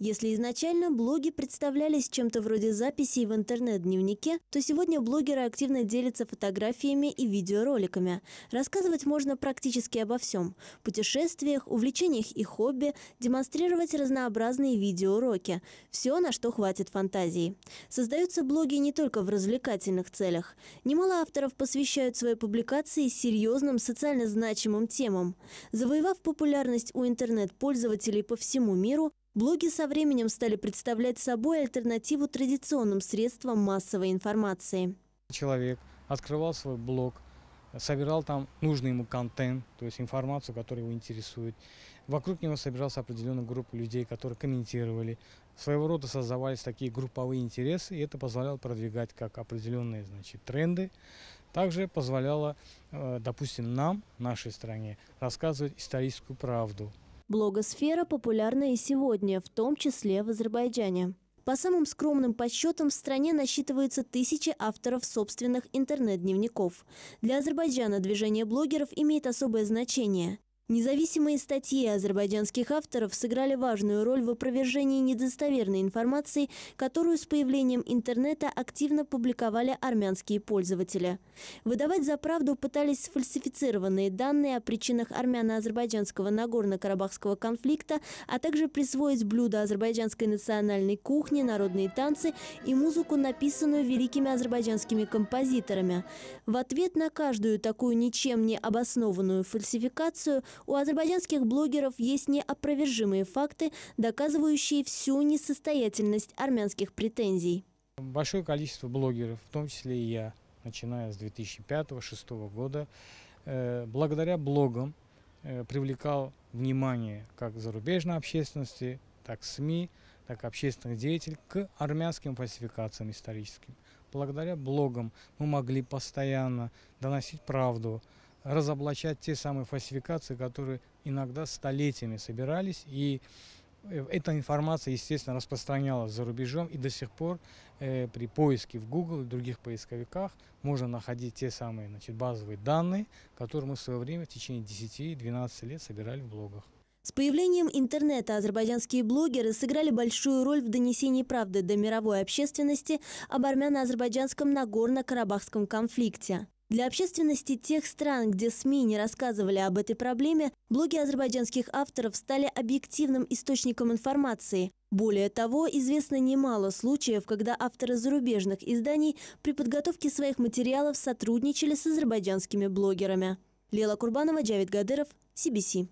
Если изначально блоги представлялись чем-то вроде записей в интернет-дневнике, то сегодня блогеры активно делятся фотографиями и видеороликами. Рассказывать можно практически обо всем – путешествиях, увлечениях и хобби, демонстрировать разнообразные видеоуроки – все, на что хватит фантазии. Создаются блоги не только в развлекательных целях. Немало авторов посвящают свои публикации серьезным социально значимым темам. Завоевав популярность у интернет-пользователей по всему миру, Блоги со временем стали представлять собой альтернативу традиционным средствам массовой информации. Человек открывал свой блог, собирал там нужный ему контент, то есть информацию, которая его интересует. Вокруг него собиралась определенная группа людей, которые комментировали. Своего рода создавались такие групповые интересы, и это позволяло продвигать как определенные значит, тренды. Также позволяло, э, допустим, нам, нашей стране, рассказывать историческую правду Блогосфера популярна и сегодня, в том числе в Азербайджане. По самым скромным подсчетам, в стране насчитывается тысячи авторов собственных интернет-дневников. Для Азербайджана движение блогеров имеет особое значение. Независимые статьи азербайджанских авторов сыграли важную роль в опровержении недостоверной информации, которую с появлением интернета активно публиковали армянские пользователи. Выдавать за правду пытались сфальсифицированные данные о причинах армяно-азербайджанского Нагорно-Карабахского конфликта, а также присвоить блюда азербайджанской национальной кухни, народные танцы и музыку, написанную великими азербайджанскими композиторами. В ответ на каждую такую ничем не обоснованную фальсификацию – у азербайджанских блогеров есть неопровержимые факты, доказывающие всю несостоятельность армянских претензий. Большое количество блогеров, в том числе и я, начиная с 2005-2006 года, э, благодаря блогам э, привлекал внимание как зарубежной общественности, так СМИ, так общественных деятелей к армянским фальсификациям историческим. Благодаря блогам мы могли постоянно доносить правду разоблачать те самые фальсификации, которые иногда столетиями собирались. И э, эта информация, естественно, распространялась за рубежом, и до сих пор э, при поиске в Google и других поисковиках можно находить те самые значит, базовые данные, которые мы в свое время в течение 10-12 лет собирали в блогах. С появлением интернета азербайджанские блогеры сыграли большую роль в донесении правды до мировой общественности об армяно-азербайджанском Нагорно-Карабахском конфликте. Для общественности тех стран, где СМИ не рассказывали об этой проблеме, блоги азербайджанских авторов стали объективным источником информации. Более того, известно немало случаев, когда авторы зарубежных изданий при подготовке своих материалов сотрудничали с азербайджанскими блогерами. Лела Курбанова, Джавид Гадыров, CBC.